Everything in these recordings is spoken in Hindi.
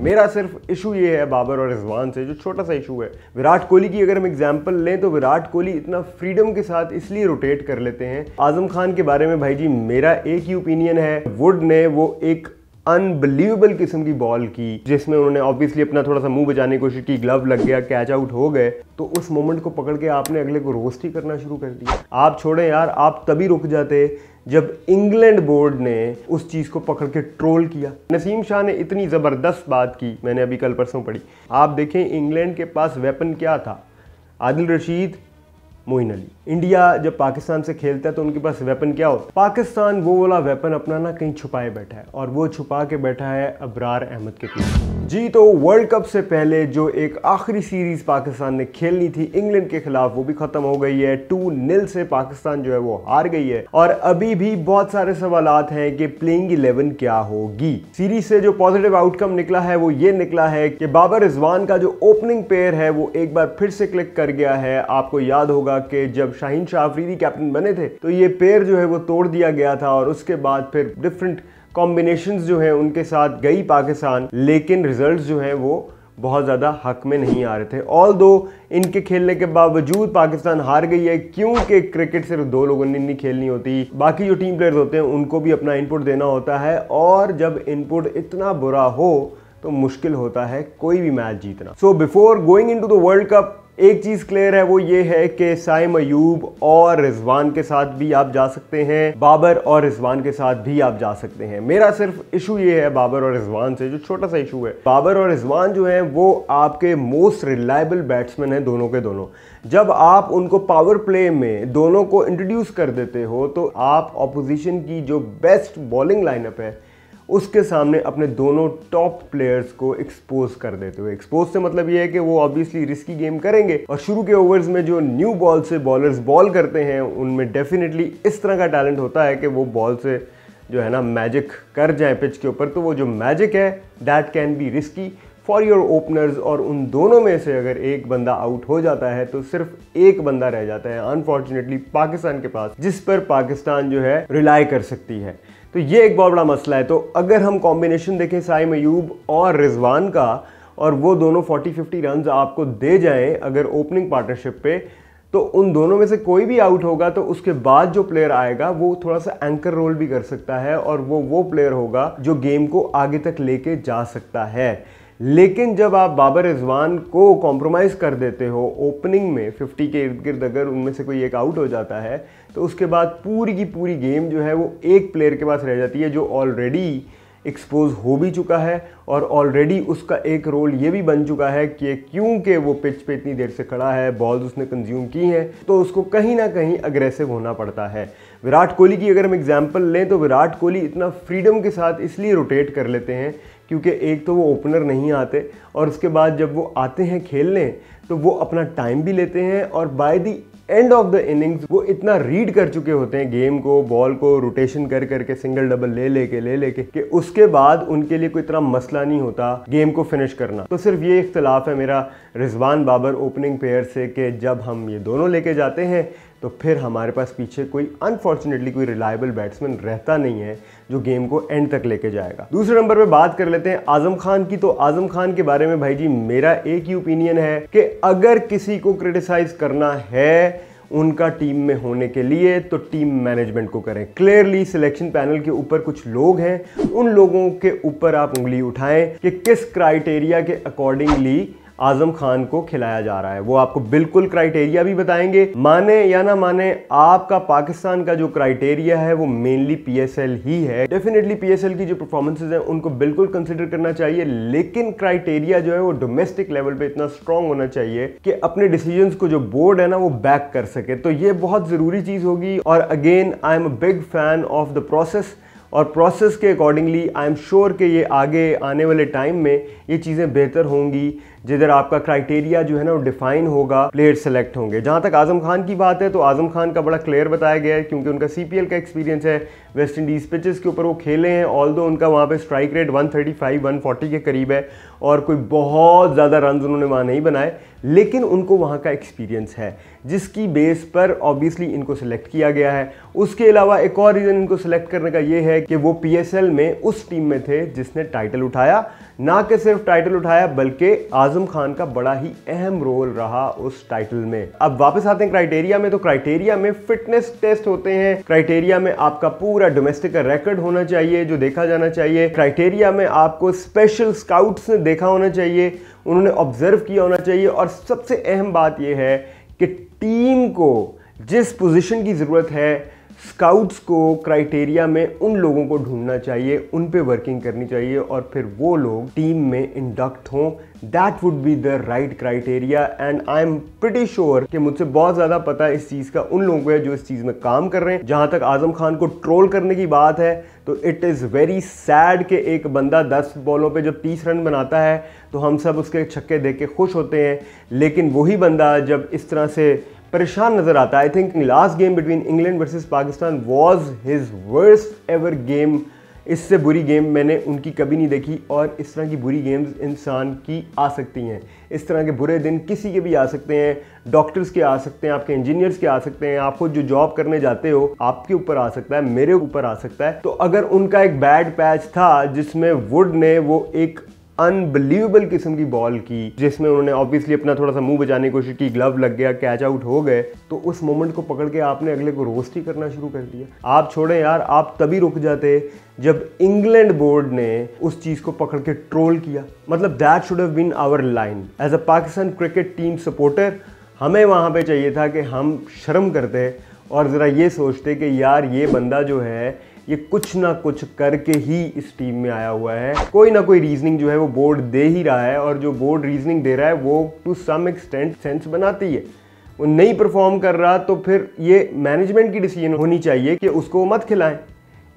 मेरा सिर्फ इशू ये है बाबर और रिजवान से जो छोटा सा इशू है विराट कोहली की अगर हम एग्जांपल लें तो विराट कोहली इतना फ्रीडम के साथ इसलिए रोटेट कर लेते हैं आजम खान के बारे में भाई जी मेरा एक ही ओपिनियन है वुड ने वो एक अनबिलीवेबल किस्म की बॉल की जिसमें उन्होंने ऑब्वियसली अपना थोड़ा सा मुंह बचाने की कोशिश की ग्लव लग गया कैच आउट हो गए तो उस मोमेंट को पकड़ के आपने अगले को रोस्ट ही करना शुरू कर दिया आप छोड़ें यार आप तभी रुक जाते जब इंग्लैंड बोर्ड ने उस चीज़ को पकड़ के ट्रोल किया नसीम शाह ने इतनी ज़बरदस्त बात की मैंने अभी कल परसों पढ़ी आप देखें इंग्लैंड के पास वेपन क्या था आदिल रशीद मोइन अली इंडिया जब पाकिस्तान से खेलता है तो उनके पास वेपन क्या होता है पाकिस्तान वो वाला वेपन अपना ना कहीं छुपाए बैठा है और वो छुपा के बैठा है अबरार अहमद के पीछे जी तो वर्ल्ड कप से पहले जो एक आखिरी सीरीज़ पाकिस्तान ने खेलनी थी इंग्लैंड के खिलाफ वो भी ख़त्म हो गई है टू नील से पाकिस्तान जो है वो हार गई है और अभी भी बहुत सारे सवाल हैं कि प्लेइंग इलेवन क्या होगी सीरीज से जो पॉजिटिव आउटकम निकला है वो ये निकला है कि बाबर रिजवान का जो ओपनिंग पेयर है वो एक बार फिर से क्लिक कर गया है आपको याद होगा कि जब शाहीन शाह कैप्टन बने थे तो ये पेयर जो है वो तोड़ दिया गया था और उसके बाद फिर डिफरेंट कॉम्बिनेशन जो हैं उनके साथ गई पाकिस्तान लेकिन रिजल्ट जो हैं वो बहुत ज़्यादा हक में नहीं आ रहे थे ऑल दो इनके खेलने के बावजूद पाकिस्तान हार गई है क्योंकि क्रिकेट सिर्फ दो लोगों ने नहीं खेलनी होती बाकी जो टीम प्लेयर्स होते हैं उनको भी अपना इनपुट देना होता है और जब इनपुट इतना बुरा हो तो मुश्किल होता है कोई भी मैच जीतना so before going into the world cup एक चीज क्लियर है वो ये है कि साय मयूब और रिजवान के साथ भी आप जा सकते हैं बाबर और रिजवान के साथ भी आप जा सकते हैं मेरा सिर्फ इशू ये है बाबर और रिजवान से जो छोटा सा इशू है बाबर और रिजवान जो है वो आपके मोस्ट रिलायबल बैट्समैन हैं दोनों के दोनों जब आप उनको पावर प्ले में दोनों को इंट्रोड्यूस कर देते हो तो आप ऑपोजिशन की जो बेस्ट बॉलिंग लाइनअप है उसके सामने अपने दोनों टॉप प्लेयर्स को एक्सपोज कर देते हुए एक्सपोज से मतलब ये है कि वो ऑब्वियसली रिस्की गेम करेंगे और शुरू के ओवर्स में जो न्यू बॉल से बॉलर्स बॉल करते हैं उनमें डेफिनेटली इस तरह का टैलेंट होता है कि वो बॉल से जो है ना मैजिक कर जाए पिच के ऊपर तो वो जो मैजिक है that can be risky for your openers और उन दोनों में से अगर एक बंदा आउट हो जाता है तो सिर्फ एक बंदा रह जाता है अनफॉर्चुनेटली पाकिस्तान के पास जिस पर पाकिस्तान जो है रिलाई कर सकती है तो ये एक बहुत बड़ा मसला है तो अगर हम कॉम्बिनेशन देखें साई मयूब और रिजवान का और वो दोनों 40-50 रन आपको दे जाएं अगर ओपनिंग पार्टनरशिप पे तो उन दोनों में से कोई भी आउट होगा तो उसके बाद जो प्लेयर आएगा वो थोड़ा सा एंकर रोल भी कर सकता है और वो वो प्लेयर होगा जो गेम को आगे तक लेके जा सकता है लेकिन जब आप बाबर रिजवान को कॉम्प्रोमाइज़ कर देते हो ओपनिंग में 50 के इर्द गिर्द अगर उनमें से कोई एक आउट हो जाता है तो उसके बाद पूरी की पूरी गेम जो है वो एक प्लेयर के पास रह जाती है जो ऑलरेडी एक्सपोज हो भी चुका है और ऑलरेडी उसका एक रोल ये भी बन चुका है कि क्योंकि वो पिच पे इतनी देर से खड़ा है बॉल्स उसने कंज्यूम की हैं तो उसको कहीं ना कहीं अग्रेसिव होना पड़ता है विराट कोहली की अगर हम एग्जांपल लें तो विराट कोहली इतना फ्रीडम के साथ इसलिए रोटेट कर लेते हैं क्योंकि एक तो वो ओपनर नहीं आते और उसके बाद जब वो आते हैं खेलने तो वो अपना टाइम भी लेते हैं और by the end of the innings वो इतना रीड कर चुके होते हैं गेम को बॉल को रोटेशन कर करके सिंगल डबल ले लेके ले लेके कि उसके बाद उनके लिए कोई इतना मसला नहीं होता गेम को फिनिश करना तो सिर्फ ये इख्तलाफ है मेरा रिजवान बाबर ओपनिंग पेयर से कि जब हम ये दोनों लेके जाते हैं तो फिर हमारे पास पीछे कोई अनफॉर्चुनेटली कोई रिलायबल बैट्समैन रहता नहीं है जो गेम को एंड तक लेके जाएगा दूसरे नंबर पे बात कर लेते हैं आजम खान की तो आजम खान के बारे में भाई जी मेरा एक ही ओपिनियन है कि अगर किसी को क्रिटिसाइज करना है उनका टीम में होने के लिए तो टीम मैनेजमेंट को करें क्लियरली सिलेक्शन पैनल के ऊपर कुछ लोग हैं उन लोगों के ऊपर आप उंगली उठाएं कि किस क्राइटेरिया के अकॉर्डिंगली आजम खान को खिलाया जा रहा है वो आपको बिल्कुल क्राइटेरिया भी बताएंगे माने या ना माने आपका पाकिस्तान का जो क्राइटेरिया है वो मेनली पीएसएल ही है डेफिनेटली पीएसएल की जो परफॉर्मेंसेज हैं उनको बिल्कुल कंसिडर करना चाहिए लेकिन क्राइटेरिया जो है वो डोमेस्टिक लेवल पे इतना स्ट्रांग होना चाहिए कि अपने डिसीजन को जो बोर्ड है ना वो बैक कर सके तो ये बहुत जरूरी चीज होगी और again I am a big fan of the process और प्रोसेस के अकॉर्डिंगली आई एम श्योर कि ये आगे आने वाले टाइम में ये चीज़ें बेहतर होंगी जिधर आपका क्राइटेरिया जो है ना वो डिफाइन होगा प्लेयर सेलेक्ट होंगे जहाँ तक आज़म खान की बात है तो आज़म खान का बड़ा क्लियर बताया गया है क्योंकि उनका सी का एक्सपीरियंस है वेस्ट इंडीज़ पिचेस के ऊपर वो खेले हैं ऑल दो उनका वहाँ पे स्ट्राइक रेट 135 140 के करीब है और कोई बहुत ज़्यादा रन उन्होंने वहाँ नहीं बनाए लेकिन उनको वहाँ का एक्सपीरियंस है जिसकी बेस पर ऑब्वियसली इनको सिलेक्ट किया गया है उसके अलावा एक और रीज़न इनको सिलेक्ट करने का ये है कि वो पी में उस टीम में थे जिसने टाइटल उठाया ना कि सिर्फ टाइटल उठाया बल्कि आजम खान का बड़ा ही अहम रोल रहा उस टाइटल में अब वापस आते हैं क्राइटेरिया में तो क्राइटेरिया में फिटनेस टेस्ट होते हैं क्राइटेरिया में आपका पूरा पूरा डोमेस्टिक का रिकॉर्ड होना चाहिए जो देखा जाना चाहिए क्राइटेरिया में आपको स्पेशल स्काउट्स ने देखा होना चाहिए उन्होंने ऑब्जर्व किया होना चाहिए और सबसे अहम बात यह है कि टीम को जिस पोजीशन की ज़रूरत है स्काउट्स को क्राइटेरिया में उन लोगों को ढूंढना चाहिए उन पे वर्किंग करनी चाहिए और फिर वो लोग टीम में इंडक्ट हों that would be the right criteria and I am pretty sure कि मुझसे बहुत ज़्यादा पता इस चीज़ का उन लोगों को है जो इस चीज़ में काम कर रहे हैं जहाँ तक आज़म खान को ट्रोल करने की बात है तो इट इज़ वेरी सैड कि एक बंदा दस बॉलों पर जब तीस रन बनाता है तो हम सब उसके छक्के देख के खुश होते हैं लेकिन वही बंदा जब इस तरह से परेशान नजर आता है I think last game between England versus Pakistan was his worst ever game इससे बुरी गेम मैंने उनकी कभी नहीं देखी और इस तरह की बुरी गेम्स इंसान की आ सकती हैं इस तरह के बुरे दिन किसी के भी आ सकते हैं डॉक्टर्स के आ सकते हैं आपके इंजीनियर्स के आ सकते हैं आपको जो जॉब करने जाते हो आपके ऊपर आ सकता है मेरे ऊपर आ सकता है तो अगर उनका एक बैड पैच था जिसमें वुड ने वो एक अनबिलीवेबल किस्म की बॉल की जिसमें उन्होंने ऑब्वियसली अपना थोड़ा सा मुंह बचाने की कोशिश की ग्लव लग गया कैच आउट हो गए तो उस मोमेंट को पकड़ के आपने अगले को रोस्ट ही करना शुरू कर दिया आप छोड़ें यार आप तभी रुक जाते जब इंग्लैंड बोर्ड ने उस चीज़ को पकड़ के ट्रोल किया मतलब that should have been our line as a Pakistan cricket team supporter हमें वहां पे चाहिए था कि हम शर्म करते और ज़रा ये सोचते कि यार ये बंदा जो है ये कुछ ना कुछ करके ही इस टीम में आया हुआ है कोई ना कोई रीजनिंग जो है वो बोर्ड दे ही रहा है और जो बोर्ड रीजनिंग दे रहा है वो टू सम एक्सटेंट सेंस बनाती है वो नहीं परफॉर्म कर रहा तो फिर ये मैनेजमेंट की डिसीजन होनी चाहिए कि उसको मत खिलाएं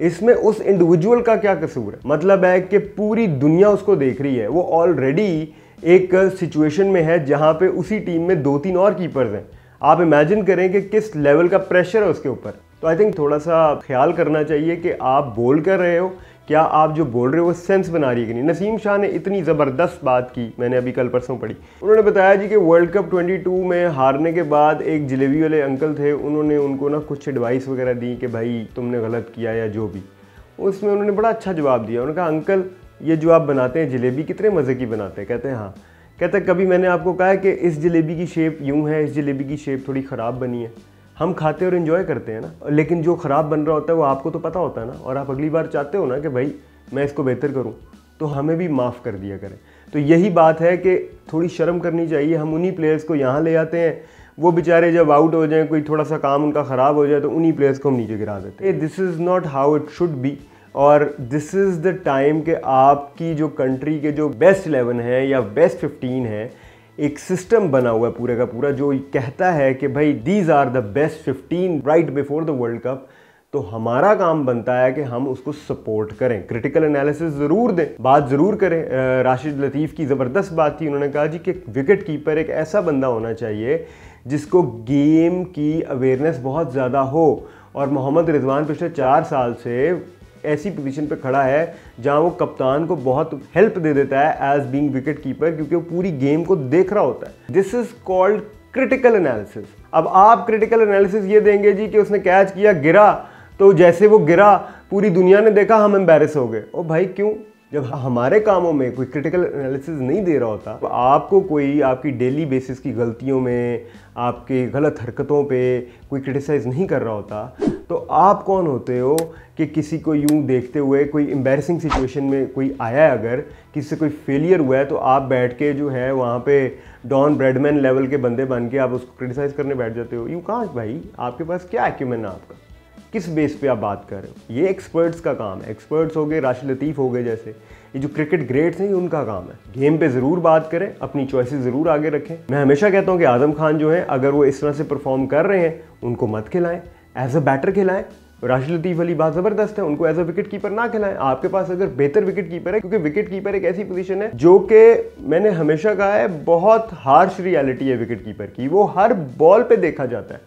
इसमें उस इंडिविजुअल का क्या कसूर है मतलब है कि पूरी दुनिया उसको देख रही है वो ऑलरेडी एक सिचुएशन में है जहाँ पे उसी टीम में दो तीन और कीपर्स हैं आप इमेजिन करें कि किस लेवल का प्रेशर है उसके ऊपर तो आई थिंक थोड़ा सा ख्याल करना चाहिए कि आप बोल कर रहे हो क्या आप जो बोल रहे हो वो सेंस बना रही है कि नहीं नसीम शाह ने इतनी ज़बरदस्त बात की मैंने अभी कल परसों पढ़ी उन्होंने बताया जी कि वर्ल्ड कप 22 में हारने के बाद एक जलेबी वाले अंकल थे उन्होंने उनको ना कुछ एडवाइस वगैरह दी कि भाई तुमने गलत किया या जो भी उसमें उन्होंने बड़ा अच्छा जवाब दिया उन्होंने कहा अंकल ये जो आप बनाते हैं जलेबी कितने मज़े की बनाते हैं कहते हैं हाँ कहते हैं कभी मैंने आपको कहा कि इस जलेबी की शेप यूँ है इस जलेबी की शेप थोड़ी ख़राब बनी है हम खाते और इन्जॉय करते हैं ना लेकिन जो ख़राब बन रहा होता है वो आपको तो पता होता है ना और आप अगली बार चाहते हो ना कि भाई मैं इसको बेहतर करूँ तो हमें भी माफ़ कर दिया करें तो यही बात है कि थोड़ी शर्म करनी चाहिए हम उन्हीं प्लेयर्स को यहाँ ले आते हैं वो बेचारे जब आउट हो जाएं कोई थोड़ा सा काम उनका ख़राब हो जाए तो उन्हीं प्लेयर्स को हम नीचे गिरा देते हैं this is not how it should be और दिस इज़ द टाइम कि आपकी जो कंट्री के जो बेस्ट इलेवन है या बेस्ट फिफ्टीन है एक सिस्टम बना हुआ है पूरे का पूरा जो कहता है कि भाई these are the best fifteen right before the world cup तो हमारा काम बनता है कि हम उसको सपोर्ट करें क्रिटिकल एनालिसिस ज़रूर दें बात ज़रूर करें राशिद लतीफ़ की ज़बरदस्त बात थी उन्होंने कहा जी कि विकेट कीपर एक ऐसा बंदा होना चाहिए जिसको गेम की अवेयरनेस बहुत ज़्यादा हो और मोहम्मद रिजवान पिछले चार साल से ऐसी पोजीशन पे खड़ा है जहाँ वो कप्तान को बहुत हेल्प दे देता है एज बीइंग विकेट कीपर क्योंकि वो पूरी गेम को देख रहा होता है this is called critical analysis अब आप क्रिटिकल एनालिसिस ये देंगे जी कि उसने कैच किया गिरा तो जैसे वो गिरा पूरी दुनिया ने देखा हम एम्बेरस हो गए ओ भाई क्यों जब हमारे कामों में कोई क्रिटिकल एनालिसिस नहीं दे रहा होता तो आपको कोई आपकी डेली बेसिस की गलतियों में आपके गलत हरकतों पे कोई क्रिटिसाइज़ नहीं कर रहा होता तो आप कौन होते हो कि किसी को यूं देखते हुए कोई एम्बेरसिंग सिचुएशन में कोई आया है अगर किसी से कोई फेलियर हुआ है तो आप बैठ के जो है वहाँ पे डॉन ब्रेडमैन लेवल के बंदे बन के आप उसको क्रिटिसाइज़ करने बैठ जाते हो यूँ कहाँ भाई आपके पास क्या एक्यूमेंट है आपका किस बेस पे आप बात कर रहे हो ये एक्सपर्ट्स का काम है एक्सपर्ट्स हो गए राशि लतीफ़ हो गए जैसे ये जो क्रिकेट ग्रेट्स हैं ये उनका काम है गेम पे ज़रूर बात करें अपनी चॉइसेस ज़रूर आगे रखें मैं हमेशा कहता हूँ कि आज़म खान जो है अगर वो इस तरह से परफॉर्म कर रहे हैं उनको मत खिलाएं एज अ बैटर खिलाएं राशि लतीफ़ अली बात ज़बरदस्त है उनको एज अ विकेट कीपर ना खिलाएं आपके पास अगर बेहतर विकेट कीपर है क्योंकि विकेट कीपर एक ऐसी पोजीशन है जो कि मैंने हमेशा कहा है बहुत हार्श रियलिटी है विकेट कीपर की वो हर बॉल पे देखा जाता है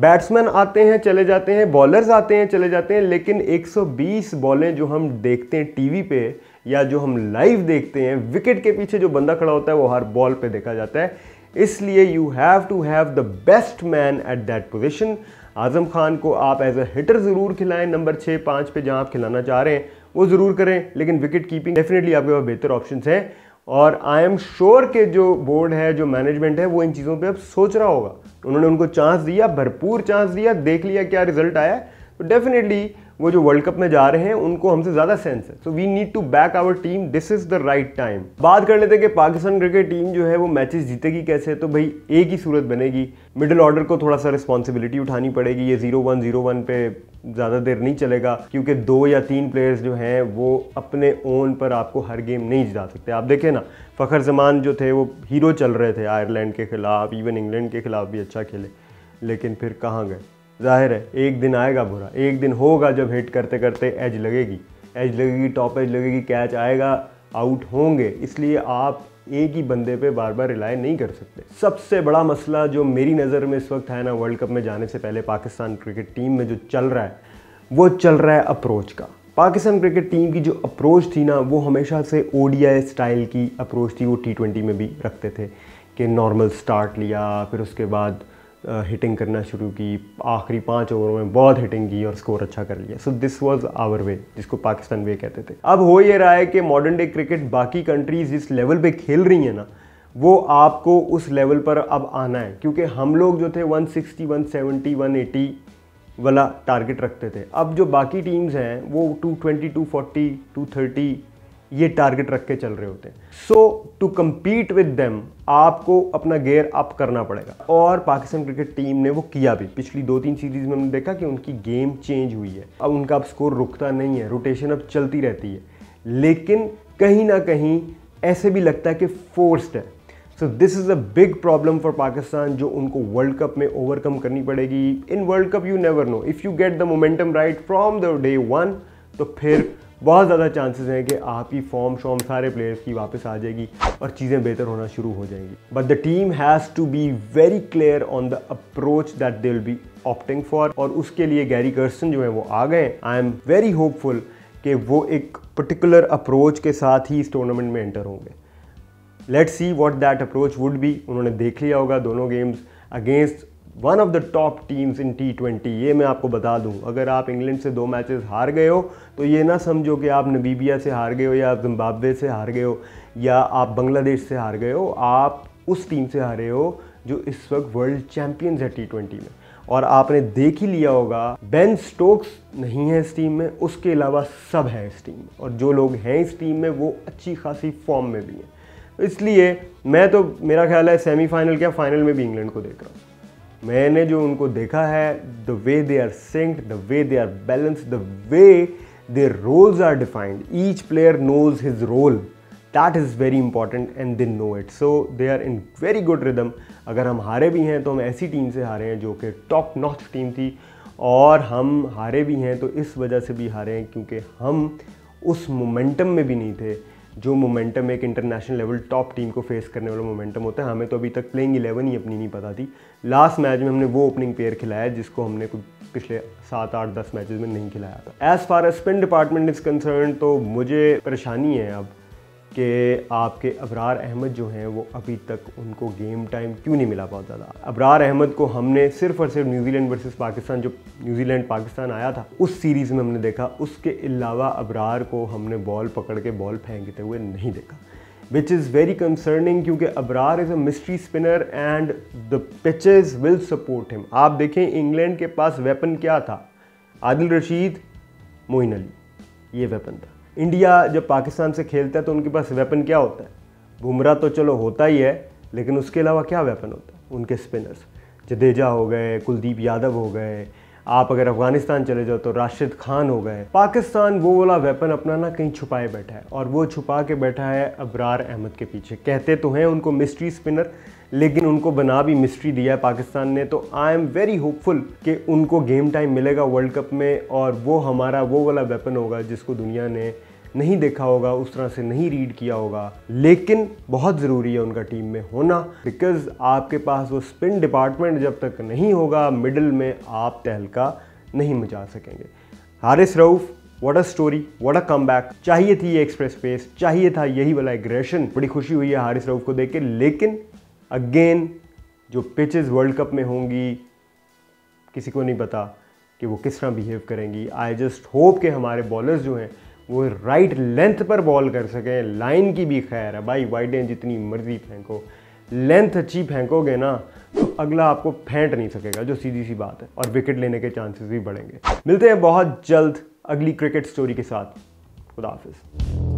बैट्समैन आते हैं चले जाते हैं बॉलर्स आते हैं चले जाते हैं लेकिन 120 बॉलें जो हम देखते हैं टीवी पे या जो हम लाइव देखते हैं विकेट के पीछे जो बंदा खड़ा होता है वो हर बॉल पे देखा जाता है इसलिए you have to have the best man at that position Azam Khan को आप एज ए हिटर ज़रूर खिलाएं नंबर छः पाँच पे जहां आप खिलाना चाह रहे हैं वो ज़रूर करें लेकिन विकेट कीपिंग डेफिनेटली आपके पास बेहतर ऑप्शन हैं और आई एम श्योर के जो बोर्ड है जो मैनेजमेंट है वो इन चीज़ों पे अब सोच रहा होगा उन्होंने उनको चांस दिया भरपूर चांस दिया देख लिया क्या रिजल्ट आया तो डेफिनेटली वो जो वर्ल्ड कप में जा रहे हैं उनको हमसे ज़्यादा सेंस है so we need to back our team this is the right time बात कर लेते हैं कि पाकिस्तान क्रिकेट टीम जो है वो मैचेस जीतेगी कैसे तो भाई एक ही सूरत बनेगी मिडिल ऑर्डर को थोड़ा सा रिस्पॉन्सिबिलिटी उठानी पड़ेगी ये जीरो वन जीरो वन पे ज़्यादा देर नहीं चलेगा क्योंकि दो या तीन प्लेयर्स जो हैं वो अपने ओन पर आपको हर गेम नहीं जिता सकते आप देखें ना फ़खर जमान जो थे वो हीरो चल रहे थे आयरलैंड के खिलाफ इवन इंग्लैंड के खिलाफ भी अच्छा खेले लेकिन फिर कहाँ गए जाहिर है एक दिन आएगा बुरा एक दिन होगा जब हिट करते करते एज लगेगी एज लगेगी टॉप एज लगेगी कैच आएगा आउट होंगे इसलिए आप एक ही बंदे पे बार बार रिलाई नहीं कर सकते सबसे बड़ा मसला जो मेरी नज़र में इस वक्त है ना वर्ल्ड कप में जाने से पहले पाकिस्तान क्रिकेट टीम में जो चल रहा है वो चल रहा है अप्रोच का पाकिस्तान क्रिकेट टीम की जो अप्रोच थी ना वो हमेशा से ओ स्टाइल की अप्रोच थी वो टी ट्वेंटी में भी रखते थे कि नॉर्मल स्टार्ट लिया फिर उसके बाद हिटिंग करना शुरू की आखिरी पाँच ओवरों में बहुत हिटिंग की और स्कोर अच्छा कर लिया so this was our way जिसको पाकिस्तान वे कहते थे अब हो ये रहा है कि मॉडर्न डे क्रिकेट बाकी कंट्रीज जिस लेवल पे खेल रही हैं ना वो आपको उस लेवल पर अब आना है क्योंकि हम लोग जो थे 160, 170, 180 वाला टारगेट रखते थे अब जो बाकी टीम्स हैं वो 220, 240, 230 ये टारगेट रख के चल रहे होते हैं so to compete with them आपको अपना गेयर अप करना पड़ेगा और पाकिस्तान क्रिकेट टीम ने वो किया भी पिछली दो तीन सीरीज में हमने देखा कि उनकी गेम चेंज हुई है अब उनका अब स्कोर रुकता नहीं है रोटेशन अब चलती रहती है लेकिन कहीं ना कहीं ऐसे भी लगता है कि फोर्स्ड है so this is a big problem for Pakistan जो उनको वर्ल्ड कप में ओवरकम करनी पड़ेगी in world cup you never know if you get the momentum right from the day one तो फिर बहुत ज़्यादा चांसेस हैं कि आपकी फॉर्म शॉम सारे प्लेयर्स की वापस आ जाएगी और चीज़ें बेहतर होना शुरू हो जाएंगी but the team has to be very clear on the approach that they will be opting for और उसके लिए गैरी कर्सन जो है वो आ गए आई एम वेरी होपफुल कि वो एक पर्टिकुलर अप्रोच के साथ ही इस टूर्नामेंट में एंटर होंगे let's see what that approach would भी उन्होंने देख लिया होगा दोनों games against one of the top teams in T twenty ये मैं आपको बता दूं अगर आप इंग्लैंड से दो मैचेस हार गए हो तो ये ना समझो कि आप नबीबिया से हार गए हो या आप जिम्बाब्वे से हार गए हो या आप बांग्लादेश से हार गए हो आप उस टीम से हारे हो जो इस वक्त वर्ल्ड चैम्पियंस है टी ट्वेंटी में और आपने देख ही लिया होगा बेन स्टोक्स नहीं है इस टीम में उसके अलावा सब है इस टीम में और जो लोग हैं इस टीम में वो अच्छी खासी फॉर्म में भी हैं इसलिए मैं तो मेरा ख्याल है सेमीफाइनल क्या फाइनल में भी इंग्लैंड को देख रहा हूँ मैंने जो उनको देखा है the way they are synced the way they are balance the way they roles are defined each player knows his role that is very important and they know it so they are in very good rhythm अगर हम हारे भी हैं तो हम ऐसी टीम से हारे हैं जो कि टॉप नॉर्थ टीम थी और हम हारे भी हैं तो इस वजह से भी हारे हैं क्योंकि हम उस मोमेंटम में भी नहीं थे जो मोमेंटम एक इंटरनेशनल लेवल टॉप टीम को फेस करने वाला मोमेंटम होता है हमें तो अभी तक प्लेइंग इलेवन ही अपनी नहीं पता थी लास्ट मैच में हमने वो ओपनिंग पेयर खिलाया जिसको हमने कुछ पिछले सात आठ दस मैचेस में नहीं खिलाया था as far as spin department is concern तो मुझे परेशानी है अब कि आपके अबरार अहमद जो हैं वो अभी तक उनको गेम टाइम क्यों नहीं मिला पाता था अबरार अहमद को हमने सिर्फ और सिर्फ न्यूजीलैंड वर्सेस पाकिस्तान जो न्यूजीलैंड पाकिस्तान आया था उस सीरीज़ में हमने देखा उसके अलावा अबरार को हमने बॉल पकड़ के बॉल फेंकते हुए नहीं देखा विच इज़ वेरी कंसर्निंग क्योंकि Abrar is a mystery spinner and the pitches will support him आप देखें इंग्लैंड के पास वेपन क्या था आदिल रशीद मोइन अली ये वेपन था इंडिया जब पाकिस्तान से खेलता है तो उनके पास वेपन क्या होता है बुमरा तो चलो होता ही है लेकिन उसके अलावा क्या वेपन होता है उनके स्पिनर्स जडेजा हो गए कुलदीप यादव हो गए आप अगर अफगानिस्तान चले जाओ तो राशिद खान हो गए पाकिस्तान वो वाला वेपन अपना ना कहीं छुपाए बैठा है और वो छुपा के बैठा है अबरार अहमद के पीछे कहते तो हैं उनको मिस्ट्री स्पिनर लेकिन उनको बना भी मिस्ट्री दिया है पाकिस्तान ने तो आई एम वेरी होपफुल कि उनको गेम टाइम मिलेगा वर्ल्ड कप में और वो हमारा वो वाला वेपन होगा जिसको दुनिया ने नहीं देखा होगा उस तरह से नहीं रीड किया होगा लेकिन बहुत ज़रूरी है उनका टीम में होना बिकॉज आपके पास वो स्पिन डिपार्टमेंट जब तक नहीं होगा मिडिल में आप तहलका नहीं मचा सकेंगे Haris Rauf what a story what a comeback चाहिए थी ये एक्सप्रेस पेस चाहिए था यही वाला एग्रेशन बड़ी खुशी हुई है हारिस रऊफ को देख के लेकिन अगेन जो पिचेस वर्ल्ड कप में होंगी किसी को नहीं पता कि वो किस तरह बिहेव करेंगी आई जस्ट होप के हमारे बॉलर्स जो हैं वो राइट लेंथ पर बॉल कर सकें लाइन की भी खैर है भाई वाइडें जितनी मर्जी फेंको लेंथ अच्छी फेंकोगे ना तो अगला आपको फेंट नहीं सकेगा जो सीधी सी बात है और विकेट लेने के चांसेस भी बढ़ेंगे मिलते हैं बहुत जल्द अगली क्रिकेट स्टोरी के साथ खुदाफिज़